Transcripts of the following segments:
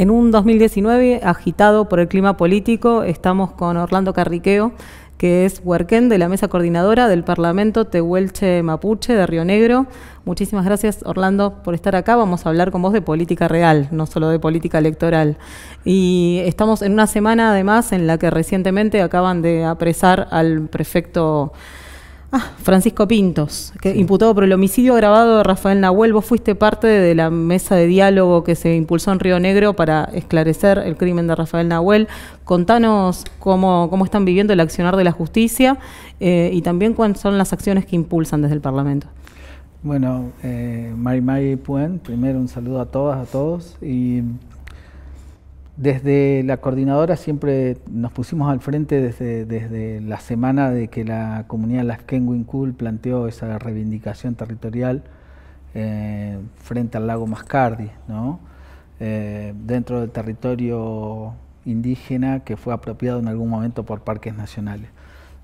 En un 2019 agitado por el clima político, estamos con Orlando Carriqueo, que es Huerquén de la Mesa Coordinadora del Parlamento Tehuelche Mapuche de Río Negro. Muchísimas gracias, Orlando, por estar acá. Vamos a hablar con vos de política real, no solo de política electoral. Y estamos en una semana, además, en la que recientemente acaban de apresar al prefecto Ah, Francisco Pintos, que, imputado por el homicidio agravado de Rafael Nahuel. Vos fuiste parte de la mesa de diálogo que se impulsó en Río Negro para esclarecer el crimen de Rafael Nahuel. Contanos cómo, cómo están viviendo el accionar de la justicia eh, y también cuáles son las acciones que impulsan desde el Parlamento. Bueno, eh, Mari Puen, primero un saludo a todas, a todos. Y desde la coordinadora siempre nos pusimos al frente desde, la semana de que la comunidad Las cool planteó esa reivindicación territorial eh, frente al lago Mascardi, eh, dentro del territorio indígena que fue apropiado en algún momento por parques nacionales.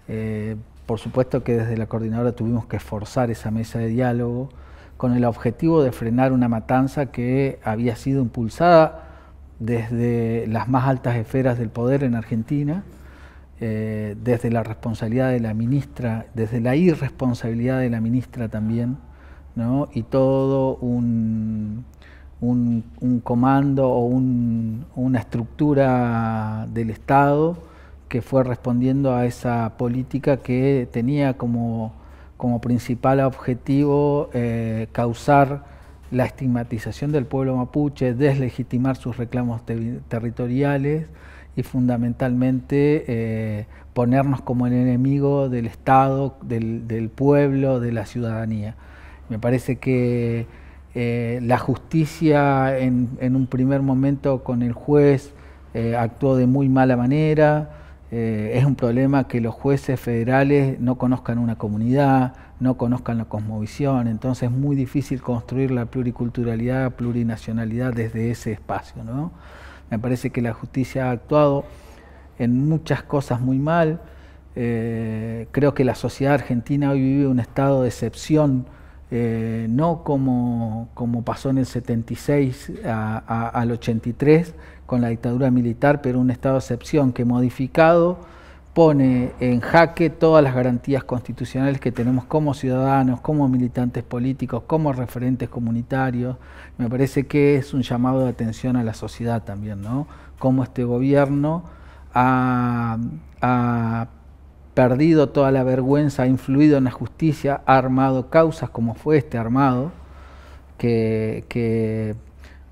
Eh, por supuesto que desde la coordinadora tuvimos que esforzar esa mesa de diálogo con el objetivo de frenar una matanza que había sido impulsada desde las más altas esferas del poder en Argentina, eh, desde la responsabilidad de la ministra, desde la irresponsabilidad de la ministra también, y todo un, comando o una estructura del Estado que fue respondiendo a esa política que tenía como, principal objetivo eh, causar la estigmatización del pueblo mapuche, deslegitimar sus reclamos territoriales y fundamentalmente eh, ponernos como el enemigo del Estado, del, pueblo, de la ciudadanía. Me parece que eh, la justicia en, un primer momento con el juez eh, actuó de muy mala manera, eh, es un problema que los jueces federales no conozcan una comunidad, no conozcan la cosmovisión, entonces es muy difícil construir la pluriculturalidad, plurinacionalidad desde ese espacio. ¿no? Me parece que la justicia ha actuado en muchas cosas muy mal. Eh, creo que la sociedad argentina hoy vive un estado de excepción eh, no como, como, pasó en el 76 al 83 con la dictadura militar, pero un estado de excepción que modificado pone en jaque todas las garantías constitucionales que tenemos como ciudadanos, como militantes políticos, como referentes comunitarios. Me parece que es un llamado de atención a la sociedad también, ¿no? Como este gobierno a ha perdido toda la vergüenza, ha influido en la justicia, ha armado causas como fue este armado, que,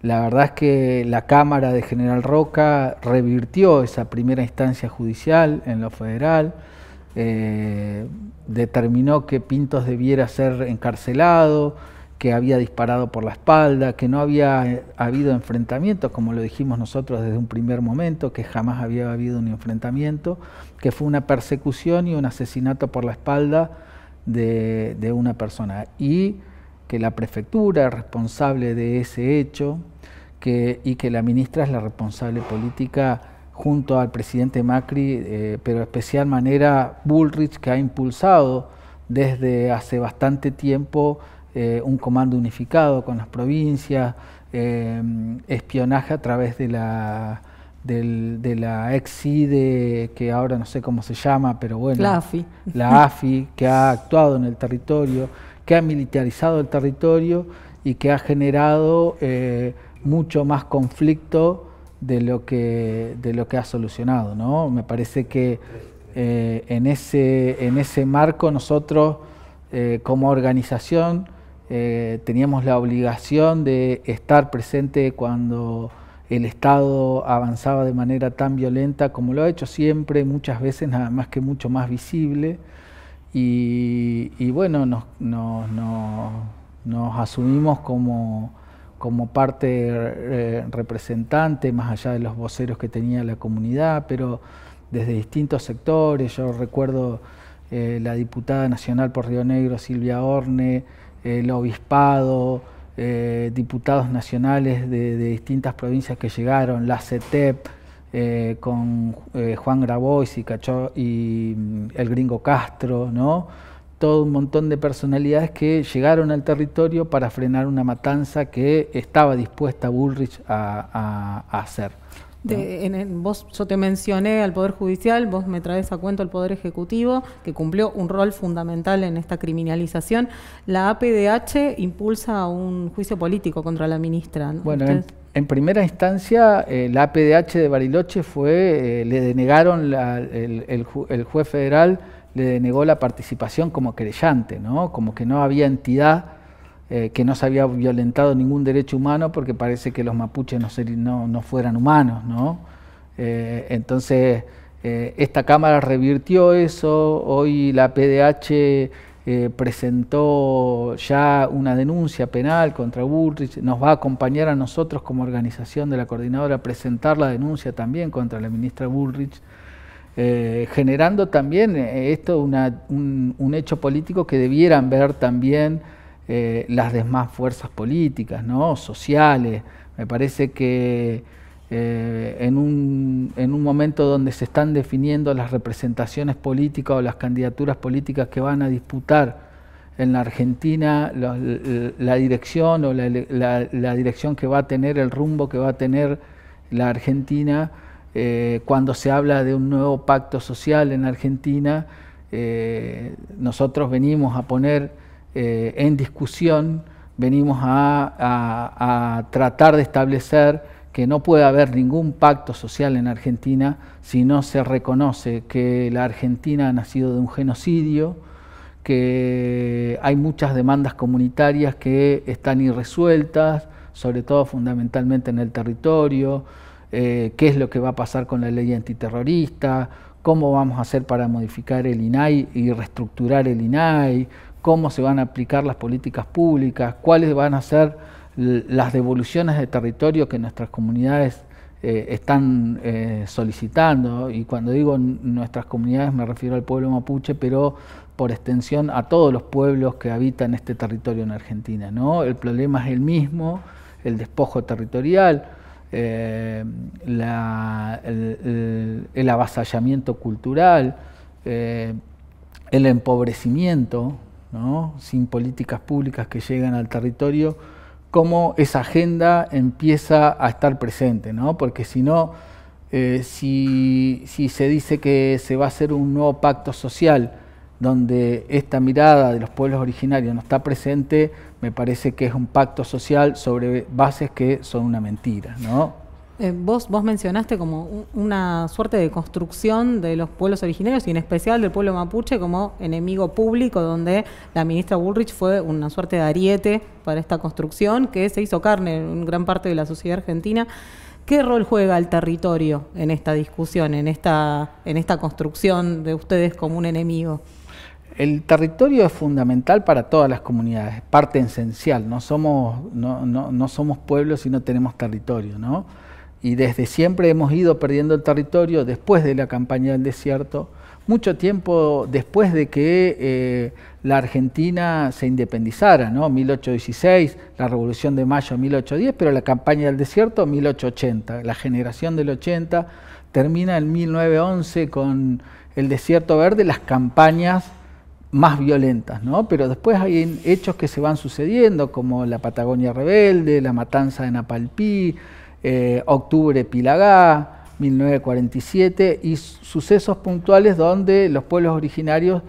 la verdad es que la Cámara de General Roca revirtió esa primera instancia judicial en lo federal, eh, determinó que Pintos debiera ser encarcelado, que había disparado por la espalda, que no había eh, habido enfrentamientos, como lo dijimos nosotros desde un primer momento, que jamás había habido un enfrentamiento, que fue una persecución y un asesinato por la espalda de, una persona. Y que la prefectura es responsable de ese hecho que, y que la ministra es la responsable política junto al presidente Macri, eh, pero en especial manera Bullrich, que ha impulsado desde hace bastante tiempo eh, un comando unificado con las provincias, eh, espionaje a través de la, del, de la ex e, que ahora no sé cómo se llama, pero bueno. La AFI. La AFI, que ha actuado en el territorio, que ha militarizado el territorio y que ha generado eh, mucho más conflicto de lo que, de lo que ha solucionado. ¿no? Me parece que en, ese, en ese marco nosotros, como organización, eh, teníamos la obligación de estar presente cuando el Estado avanzaba de manera tan violenta como lo ha hecho siempre, muchas veces nada más que mucho más visible. Y, bueno, nos, asumimos como, parte eh, representante, más allá de los voceros que tenía la comunidad, pero desde distintos sectores. Yo recuerdo eh, la diputada nacional por Río Negro, Silvia Orne, eh, el obispado, eh, diputados nacionales de, distintas provincias que llegaron, la CETEP, eh, con Juan Grabois y, y mm, el gringo Castro, ¿no? todo un montón de personalidades que llegaron al territorio para frenar una matanza que estaba dispuesta Bullrich a hacer en, vos, yo te mencioné al Poder Judicial, vos me traes a cuento el Poder Ejecutivo, que cumplió un rol fundamental en esta criminalización. La APDH impulsa un juicio político contra la ministra. Bueno, en, primera instancia, eh, la APDH de Bariloche fue, eh, le denegaron, el, juez federal le denegó la participación como querellante, ¿no? como que no había entidad eh, que no se había violentado ningún derecho humano porque parece que los mapuches no, no, fueran humanos, ¿no? Eh, entonces, eh, esta Cámara revirtió eso, hoy la PDH presentó ya una denuncia penal contra Bullrich, nos va a acompañar a nosotros como organización de la coordinadora a presentar la denuncia también contra la ministra Bullrich. generando también esto un, hecho político que debieran ver también eh, las demás fuerzas políticas, ¿no? sociales. Me parece que eh, en, un, momento donde se están definiendo las representaciones políticas o las candidaturas políticas que van a disputar en la Argentina, la, dirección o la, dirección que va a tener, el rumbo que va a tener la Argentina, eh, cuando se habla de un nuevo pacto social en Argentina, nosotros venimos a poner eh, en discusión, venimos a, tratar de establecer que no puede haber ningún pacto social en Argentina si no se reconoce que la Argentina ha nacido de un genocidio, que hay muchas demandas comunitarias que están irresueltas, sobre todo fundamentalmente en el territorio, eh, qué es lo que va a pasar con la ley antiterrorista, cómo vamos a hacer para modificar el INAI y reestructurar el INAI, cómo se van a aplicar las políticas públicas, cuáles van a ser las devoluciones de territorio que nuestras comunidades eh, están eh, solicitando. Y cuando digo nuestras comunidades me refiero al pueblo mapuche, pero por extensión a todos los pueblos que habitan este territorio en Argentina. ¿no? El problema es el mismo, el despojo territorial. Eh, el, avasallamiento cultural, el empobrecimiento sin políticas públicas que llegan al territorio, cómo esa agenda empieza a estar presente, ¿no? porque si no, eh, si, si se dice que se va a hacer un nuevo pacto social, donde esta mirada de los pueblos originarios no está presente, me parece que es un pacto social sobre bases que son una mentira. ¿no? Eh, vos, vos mencionaste como una suerte de construcción de los pueblos originarios y en especial del pueblo mapuche como enemigo público, donde la ministra Bullrich fue una suerte de ariete para esta construcción que se hizo carne en gran parte de la sociedad argentina. ¿Qué rol juega el territorio en esta discusión, en esta, en esta construcción de ustedes como un enemigo? El territorio es fundamental para todas las comunidades, parte esencial. No somos, no, no somos pueblos si no tenemos territorio, ¿no? y desde siempre hemos ido perdiendo el territorio después de la campaña del desierto, mucho tiempo después de que eh, la Argentina se independizara, ¿no? 1816, la Revolución de Mayo 1810, pero la campaña del desierto 1880, la generación del 80 termina en 1911 con el desierto verde, las campañas más violentas, ¿no? Pero después hay hechos que se van sucediendo, como la Patagonia Rebelde, la matanza de Napalpí, eh, octubre Pilagá, 1947, y sucesos puntuales donde los pueblos originarios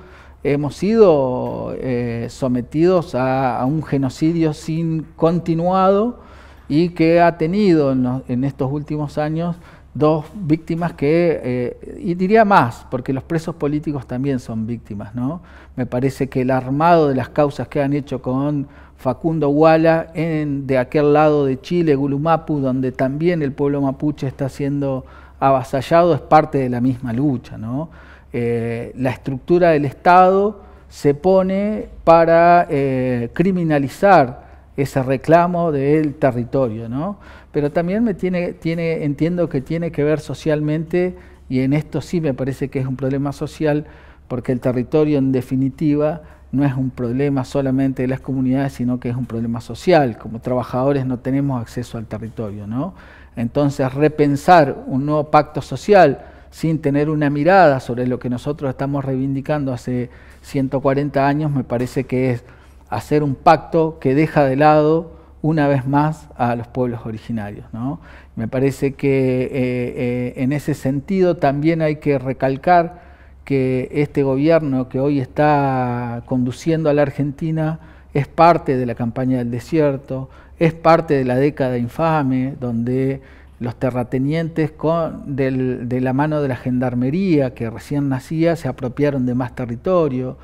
hemos sido eh, sometidos a, un genocidio sin continuado y que ha tenido en, estos últimos años dos víctimas que, eh, y diría más, porque los presos políticos también son víctimas, ¿no? Me parece que el armado de las causas que han hecho con Facundo Huala, en, de aquel lado de Chile, Gulumapu, donde también el pueblo mapuche está siendo avasallado, es parte de la misma lucha. ¿no? Eh, la estructura del Estado se pone para eh, criminalizar ese reclamo del territorio, ¿no? Pero también me tiene, tiene, entiendo que tiene que ver socialmente, y en esto sí me parece que es un problema social, porque el territorio en definitiva no es un problema solamente de las comunidades, sino que es un problema social. Como trabajadores no tenemos acceso al territorio, ¿no? Entonces, repensar un nuevo pacto social sin tener una mirada sobre lo que nosotros estamos reivindicando hace 140 años, me parece que es hacer un pacto que deja de lado una vez más a los pueblos originarios. ¿no? Me parece que eh, eh, en ese sentido también hay que recalcar que este gobierno que hoy está conduciendo a la Argentina es parte de la campaña del desierto, es parte de la década infame, donde los terratenientes con, de la mano de la gendarmería que recién nacía se apropiaron de más territorio,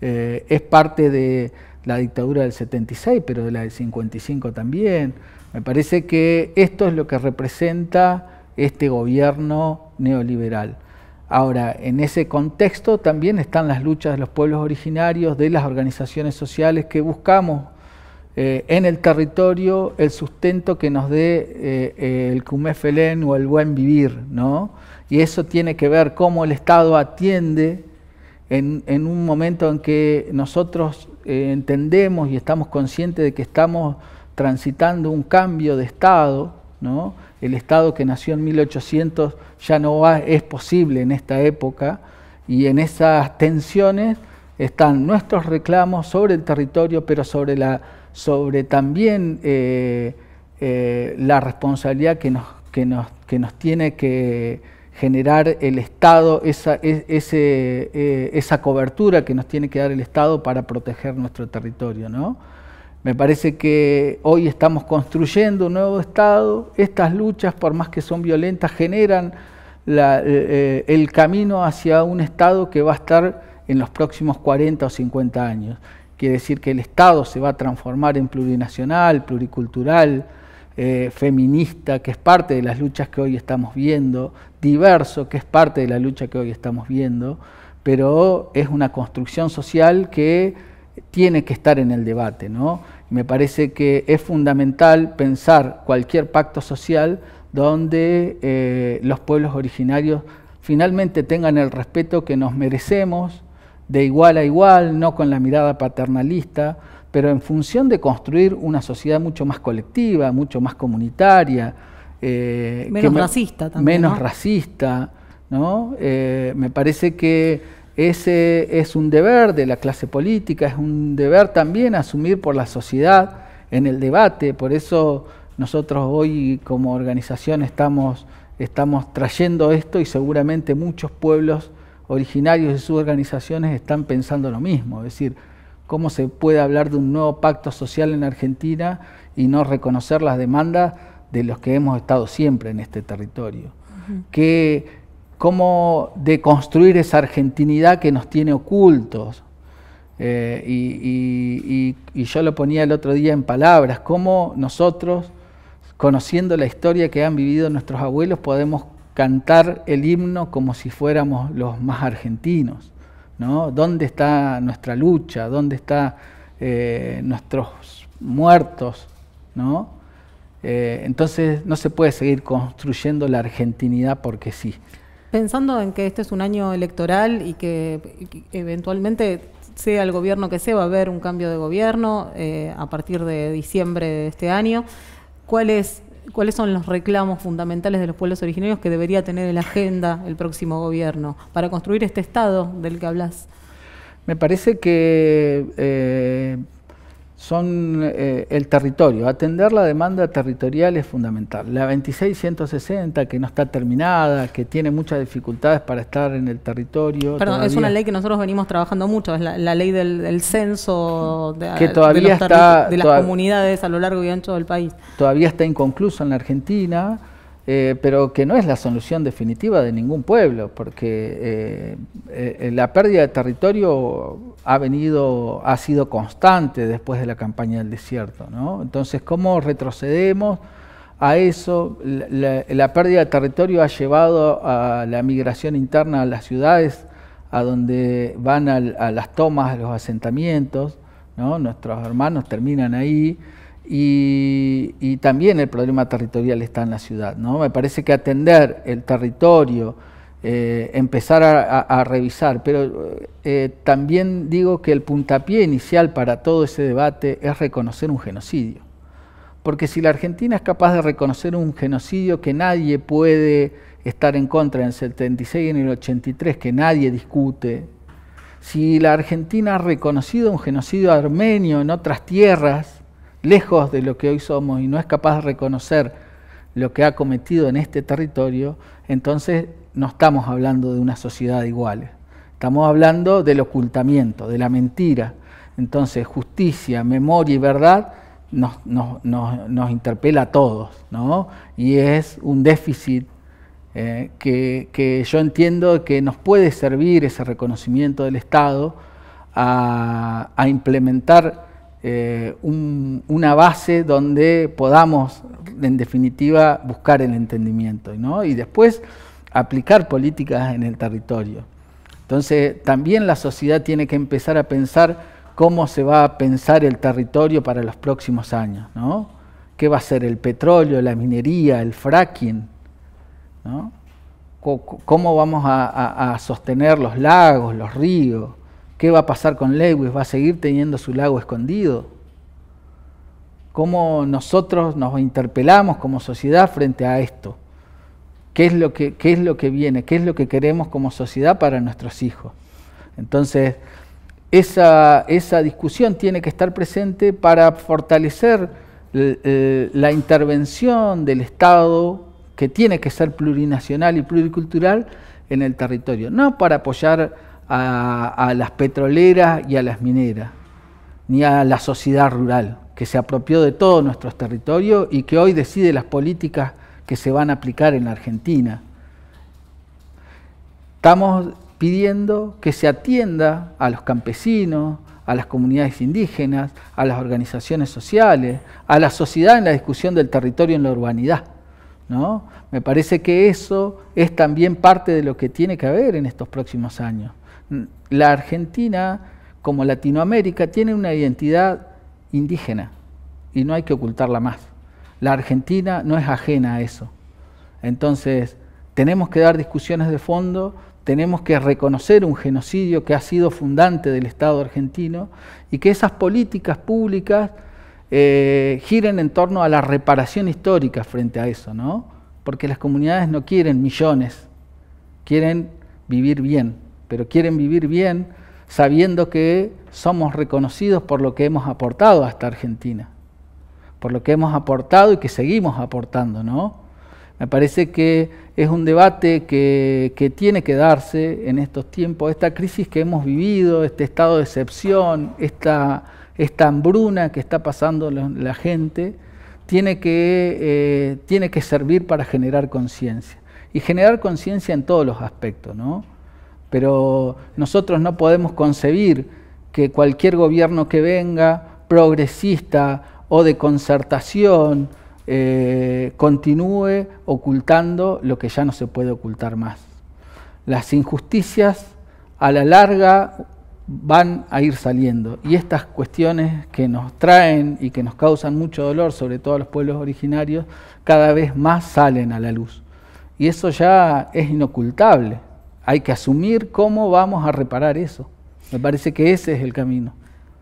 eh, es parte de la dictadura del 76, pero de la del 55 también. Me parece que esto es lo que representa este gobierno neoliberal. Ahora, en ese contexto también están las luchas de los pueblos originarios, de las organizaciones sociales que buscamos eh, en el territorio el sustento que nos dé eh, eh, el cumefelén o el buen vivir, ¿no? Y eso tiene que ver cómo el Estado atiende en, un momento en que nosotros entendemos y estamos conscientes de que estamos transitando un cambio de Estado, el Estado que nació en 1800 ya no es posible en esta época y en esas tensiones están nuestros reclamos sobre el territorio, pero sobre, sobre también eh, eh, la responsabilidad que nos, tiene que generar el Estado, e, eh, esa, cobertura que nos tiene que dar el Estado para proteger nuestro territorio. Me parece que hoy estamos construyendo un nuevo Estado. Estas luchas, por más que son violentas, generan eh, eh, el camino hacia un Estado que va a estar en los próximos 40 o 50 años. Quiere decir que el Estado se va a transformar en plurinacional, pluricultural, eh, feminista, que es parte de las luchas que hoy estamos viendo, diverso, que es parte de la lucha que hoy estamos viendo, pero es una construcción social que tiene que estar en el debate. ¿no? Me parece que es fundamental pensar cualquier pacto social donde eh, los pueblos originarios finalmente tengan el respeto que nos merecemos, de igual a igual, no con la mirada paternalista, pero en función de construir una sociedad mucho más colectiva, mucho más comunitaria. Eh, menos racista también. Menos racista, ¿no? Eh, me parece que ese es un deber de la clase política, es un deber también asumir por la sociedad en el debate. Por eso nosotros hoy como organización estamos, estamos trayendo esto y seguramente muchos pueblos originarios de sus organizaciones están pensando lo mismo. Es decir, cómo se puede hablar de un nuevo pacto social en Argentina y no reconocer las demandas de los que hemos estado siempre en este territorio. Que cómo deconstruir esa argentinidad que nos tiene ocultos. Eh, y, yo lo ponía el otro día en palabras, cómo nosotros, conociendo la historia que han vivido nuestros abuelos, podemos cantar el himno como si fuéramos los más argentinos. ¿Dónde está nuestra lucha? ¿Dónde están eh, nuestros muertos? Eh, entonces no se puede seguir construyendo la argentinidad porque sí. Pensando en que este es un año electoral y que eventualmente sea el gobierno que sea, va a haber un cambio de gobierno eh, a partir de diciembre de este año, cuáles son los reclamos fundamentales de los pueblos originarios que debería tener en la agenda el próximo gobierno para construir este Estado del que hablas? Me parece que eh, son eh, el territorio. Atender la demanda territorial es fundamental. La 2660 que no está terminada, que tiene muchas dificultades para estar en el territorio. Perdón, es una ley que nosotros venimos trabajando mucho, es la, ley del, censo de, está, de las comunidades a lo largo y ancho del país. Todavía está inconcluso en la Argentina. Eh, pero que no es la solución definitiva de ningún pueblo, porque eh, eh, la pérdida de territorio ha venido, ha sido constante después de la campaña del desierto. ¿no? Entonces, ¿cómo retrocedemos? a eso, la, pérdida de territorio ha llevado a la migración interna a las ciudades, a donde van a, las tomas, a los asentamientos, nuestros hermanos terminan ahí, y, también el problema territorial está en la ciudad. ¿no? Me parece que atender el territorio, eh, empezar a, revisar, pero eh, también digo que el puntapié inicial para todo ese debate es reconocer un genocidio. Porque si la Argentina es capaz de reconocer un genocidio que nadie puede estar en contra en el 76 y en el 83, que nadie discute, si la Argentina ha reconocido un genocidio armenio en otras tierras, lejos de lo que hoy somos y no es capaz de reconocer lo que ha cometido en este territorio, entonces no estamos hablando de una sociedad igual, estamos hablando del ocultamiento, de la mentira. Entonces justicia, memoria y verdad nos, nos, interpela a todos, ¿no? Y es un déficit eh, que, yo entiendo que nos puede servir ese reconocimiento del Estado a, a implementar eh, una base donde podamos, en definitiva, buscar el entendimiento y después aplicar políticas en el territorio. Entonces, también la sociedad tiene que empezar a pensar cómo se va a pensar el territorio para los próximos años. ¿Qué va a ser el petróleo, la minería, el fracking? ¿Cómo vamos a sostener los lagos, los ríos? ¿Qué va a pasar con Lewis? ¿Va a seguir teniendo su lago escondido? ¿Cómo nosotros nos interpelamos como sociedad frente a esto? ¿Qué es lo que, es lo que viene? ¿Qué es lo que queremos como sociedad para nuestros hijos? Entonces, esa, esa discusión tiene que estar presente para fortalecer la intervención del Estado, que tiene que ser plurinacional y pluricultural, en el territorio. No para apoyar a, las petroleras y a las mineras, ni a la sociedad rural, que se apropió de todos nuestros territorios y que hoy decide las políticas que se van a aplicar en la Argentina. Estamos pidiendo que se atienda a los campesinos, a las comunidades indígenas, a las organizaciones sociales, a la sociedad en la discusión del territorio en la urbanidad. ¿no? Me parece que eso es también parte de lo que tiene que haber en estos próximos años la Argentina, como Latinoamérica, tiene una identidad indígena y no hay que ocultarla más. La Argentina no es ajena a eso. Entonces, tenemos que dar discusiones de fondo, tenemos que reconocer un genocidio que ha sido fundante del Estado argentino y que esas políticas públicas eh, giren en torno a la reparación histórica frente a eso, ¿no? Porque las comunidades no quieren millones, quieren vivir bien pero quieren vivir bien sabiendo que somos reconocidos por lo que hemos aportado hasta Argentina, por lo que hemos aportado y que seguimos aportando, ¿no? Me parece que es un debate que, tiene que darse en estos tiempos, esta crisis que hemos vivido, este estado de excepción, esta, hambruna que está pasando la, gente, tiene que, eh, tiene que servir para generar conciencia. Y generar conciencia en todos los aspectos, ¿no? pero nosotros no podemos concebir que cualquier gobierno que venga, progresista o de concertación, eh, continúe ocultando lo que ya no se puede ocultar más. Las injusticias a la larga van a ir saliendo y estas cuestiones que nos traen y que nos causan mucho dolor, sobre todo a los pueblos originarios, cada vez más salen a la luz. Y eso ya es inocultable hay que asumir cómo vamos a reparar eso. Me parece que ese es el camino.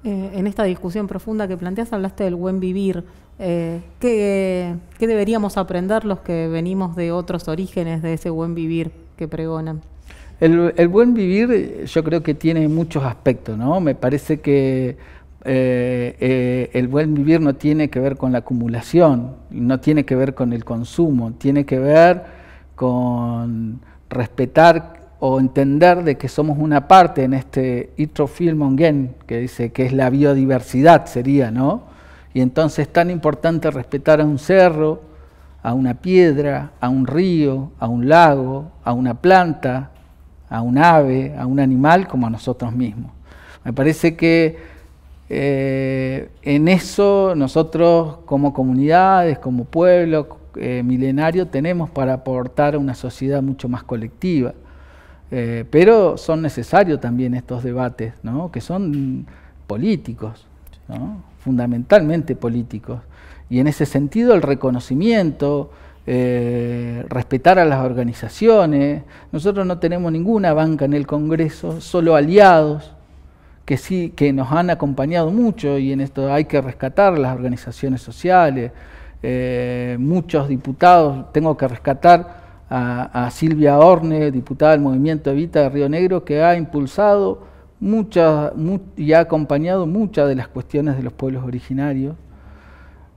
Eh, en esta discusión profunda que planteas hablaste del buen vivir. Eh, ¿qué, deberíamos aprender los que venimos de otros orígenes de ese buen vivir que pregonan? El, buen vivir yo creo que tiene muchos aspectos, ¿no? Me parece que eh, el buen vivir no tiene que ver con la acumulación, no tiene que ver con el consumo, tiene que ver con respetar o entender de que somos una parte en este itrofil Ongen, que dice que es la biodiversidad, sería, ¿no? Y entonces es tan importante respetar a un cerro, a una piedra, a un río, a un lago, a una planta, a un ave, a un animal, como a nosotros mismos. Me parece que eh, en eso nosotros como comunidades, como pueblo eh, milenario, tenemos para aportar a una sociedad mucho más colectiva. Eh, pero son necesarios también estos debates, que son políticos, fundamentalmente políticos. Y en ese sentido el reconocimiento, eh, respetar a las organizaciones. Nosotros no tenemos ninguna banca en el Congreso, solo aliados que sí, que nos han acompañado mucho y en esto hay que rescatar las organizaciones sociales, eh, muchos diputados, tengo que rescatar a, Silvia Orne, diputada del Movimiento Evita de Río Negro, que ha impulsado y ha acompañado muchas de las cuestiones de los pueblos originarios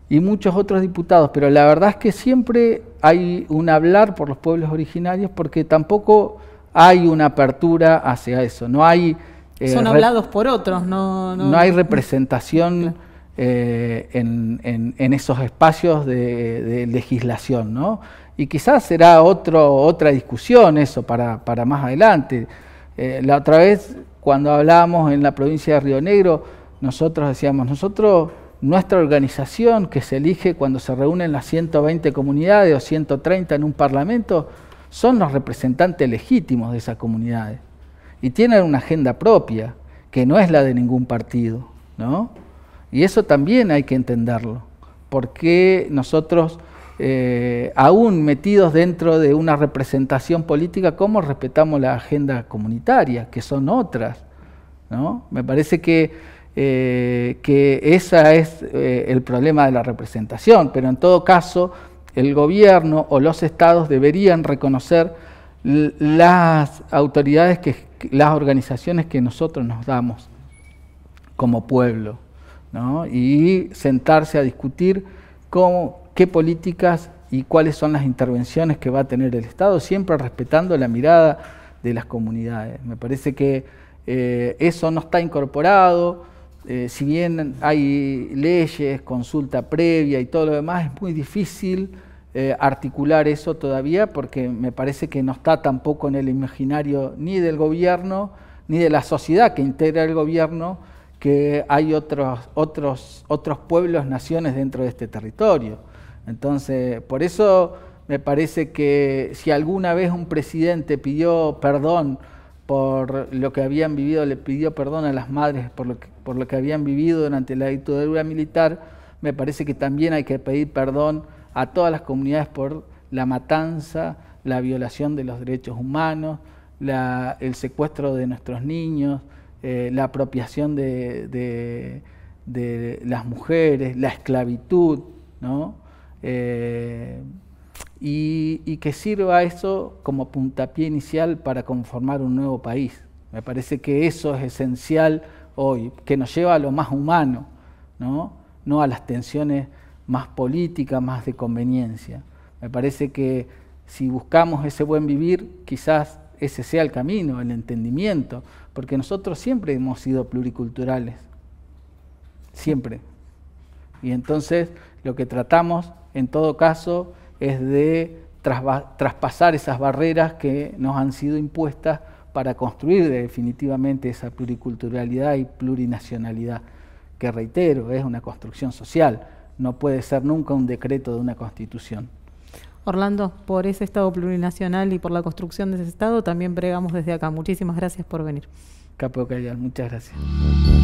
y muchos otros diputados, pero la verdad es que siempre hay un hablar por los pueblos originarios porque tampoco hay una apertura hacia eso, no hay... Eh, Son hablados por otros, no... No, hay representación eh, en, esos espacios de, de legislación, ¿no? y quizás será otro, otra discusión eso para, para más adelante. Eh, la otra vez, cuando hablábamos en la provincia de Río Negro, nosotros decíamos, nosotros, nuestra organización que se elige cuando se reúnen las 120 comunidades o 130 en un parlamento, son los representantes legítimos de esas comunidades y tienen una agenda propia que no es la de ningún partido, ¿no? Y eso también hay que entenderlo, porque nosotros eh, aún metidos dentro de una representación política, cómo respetamos la agenda comunitaria, que son otras. ¿no? Me parece que, eh, que ese es eh, el problema de la representación, pero en todo caso el gobierno o los estados deberían reconocer las autoridades, que, las organizaciones que nosotros nos damos como pueblo, y sentarse a discutir cómo, qué políticas y cuáles son las intervenciones que va a tener el Estado, siempre respetando la mirada de las comunidades. Me parece que eh, eso no está incorporado, eh, si bien hay leyes, consulta previa y todo lo demás, es muy difícil eh, articular eso todavía porque me parece que no está tampoco en el imaginario ni del gobierno, ni de la sociedad que integra el gobierno, que hay otros, otros, otros pueblos, naciones dentro de este territorio. Entonces, por eso me parece que si alguna vez un presidente pidió perdón por lo que habían vivido, le pidió perdón a las madres por lo que, por lo que habían vivido durante la dictadura militar, me parece que también hay que pedir perdón a todas las comunidades por la matanza, la violación de los derechos humanos, el secuestro de nuestros niños, eh, la apropiación de, de, las mujeres, la esclavitud, ¿no? Eh, y, y, que sirva eso como puntapié inicial para conformar un nuevo país. Me parece que eso es esencial hoy, que nos lleva a lo más humano, no, no a las tensiones más políticas, más de conveniencia. Me parece que si buscamos ese buen vivir, quizás ese sea el camino, el entendimiento, porque nosotros siempre hemos sido pluriculturales, siempre. Y entonces lo que tratamos en todo caso, es de traspasar esas barreras que nos han sido impuestas para construir definitivamente esa pluriculturalidad y plurinacionalidad, que reitero, es una construcción social, no puede ser nunca un decreto de una constitución. Orlando, por ese Estado plurinacional y por la construcción de ese Estado también bregamos desde acá. Muchísimas gracias por venir. Capo Callar, muchas gracias.